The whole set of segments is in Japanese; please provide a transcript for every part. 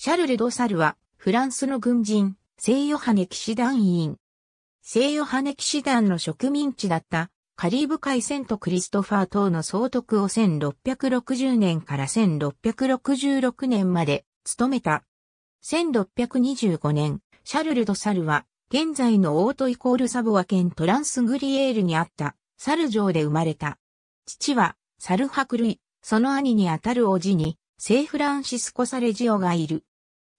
シャルル・ド・サルは、フランスの軍人、聖ヨハネ騎士団員。聖ヨハネ騎士団の植民地だったカリブ海戦とクリストファー等の総督を1660年から1666年まで務めた。1625年、シャルル・ド・サルは、現在のオートイコールサボア県トランスグリエールにあったサル城で生まれた。父は、サルハクルイ、その兄にあたる叔父に、聖フランシスコ・サレジオがいる。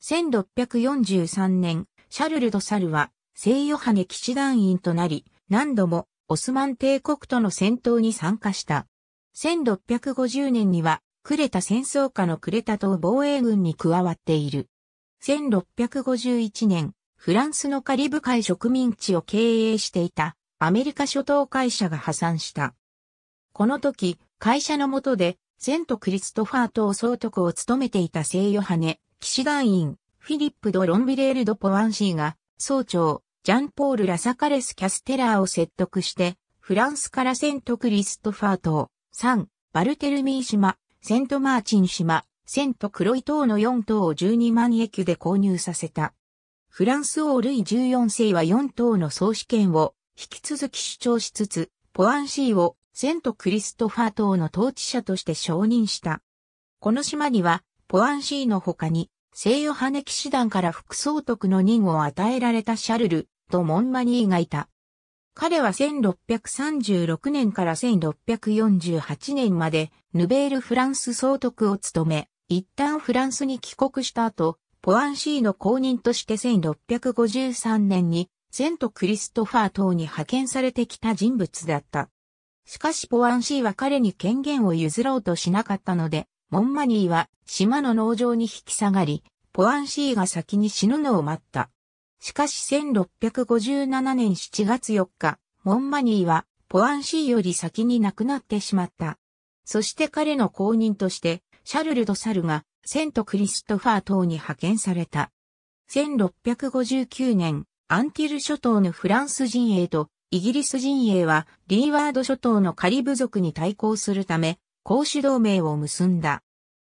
1643年、シャルル・ド・サルは、聖ヨハネ騎士団員となり、何度もオスマン帝国との戦闘に参加した。1650年には、クレタ戦争下のクレタ島防衛軍に加わっている。1651年、フランスのカリブ海植民地を経営していたアメリカ諸島会社が破産した。この時、会社の下で、セントクリストファー島総督を務めていた聖ヨハネ、騎士団員、フィリップ・ド・ロンビレール・ド・ポワンシーが、総長、ジャンポール・ラサカレス・キャステラーを説得して、フランスからセント・クリストファー島、サン、バルテルミー島、セント・マーチン島、セント・クロイ島の4島を12万駅で購入させた。フランス王ルイ14世は4島の総主権を引き続き主張しつつ、ポワンシーをセント・クリストファー島の統治者として承認した。この島にはポアンシーの他に、聖ヨハネ騎士団から副総督の任を与えられたシャルル、とモンマニーがいた。彼は1636年から1648年まで、ヌベール・フランス総督を務め、一旦フランスに帰国した後、ポアンシーの公認として1653年に、セント・クリストファー等に派遣されてきた人物だった。しかしポアンシーは彼に権限を譲ろうとしなかったので、モンマニーは島の農場に引き下がり、ポアンシーが先に死ぬのを待った。しかし1657年7月4日、モンマニーはポアンシーより先に亡くなってしまった。そして彼の後任として、シャルル・ド・サルがセント・クリストファー島に派遣された。1659年、アンティル諸島のフランス陣営とイギリス陣営はリーワード諸島のカリブ族に対抗するため、公主同盟を結んだ。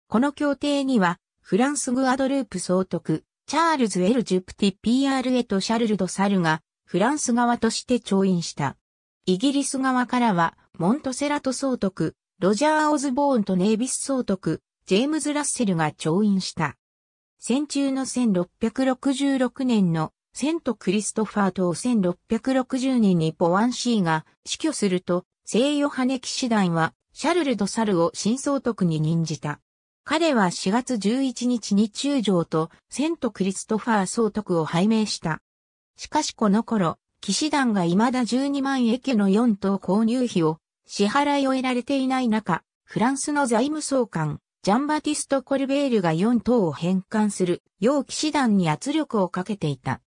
この協定には、フランスグアドループ総督、チャールズ・エル・ジュプティ・ p r エとシャルル・ド・サルが、フランス側として調印した。イギリス側からは、モントセラト総督、ロジャー・オズボーンとネイビス総督、ジェームズ・ラッセルが調印した。戦中の1666年のセント・クリストファーと1660年にポワンシーが死去すると、聖ヨハネ騎士団はシャルル・ド・サルを新総督に任じた。彼は4月11日に中将とセント・クリストファー総督を拝命した。しかしこの頃、騎士団が未だ12万駅の4等購入費を支払いを得られていない中、フランスの財務総監、ジャンバティスト・コルベールが4等を返還する、要騎士団に圧力をかけていた。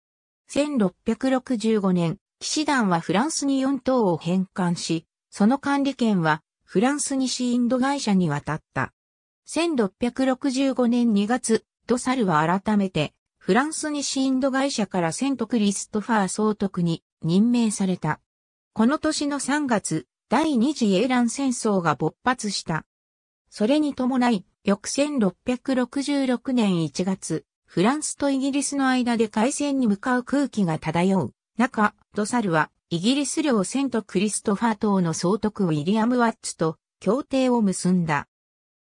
1665年、騎士団はフランスに4等を返還し、その管理権はフランス西インド会社に渡った。1665年2月、ドサルは改めて、フランス西インド会社からセントクリストファー総督に任命された。この年の3月、第二次英ン戦争が勃発した。それに伴い、翌1666年1月、フランスとイギリスの間で海戦に向かう空気が漂う中、ドサルはイギリス領セントクリストファー島の総督ウィリアム・ワッツと協定を結んだ。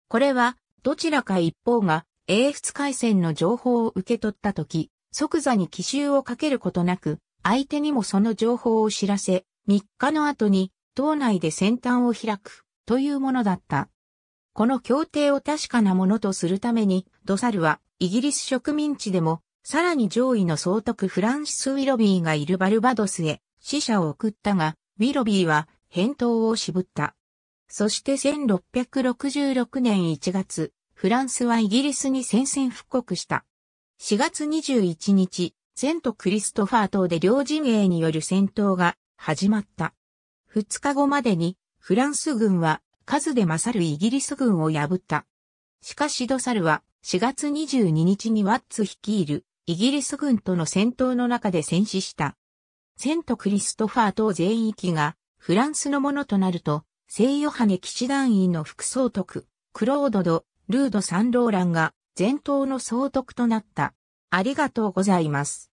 これは、どちらか一方が英仏海戦の情報を受け取った時、即座に奇襲をかけることなく、相手にもその情報を知らせ、3日の後に島内で先端を開くというものだった。この協定を確かなものとするために、ドサルはイギリス植民地でも、さらに上位の総督フランシス・ウィロビーがいるバルバドスへ死者を送ったが、ウィロビーは返答を渋った。そして1666年1月、フランスはイギリスに宣戦布告した。4月21日、セントクリストファー島で両陣営による戦闘が始まった。2日後までにフランス軍は数で勝るイギリス軍を破った。しかしドサルは4月22日にワッツ率いるイギリス軍との戦闘の中で戦死した。セントクリストファー等全域がフランスのものとなると、聖ヨハネ騎士団員の副総督、クロードド、ルード・サンローランが前頭の総督となった。ありがとうございます。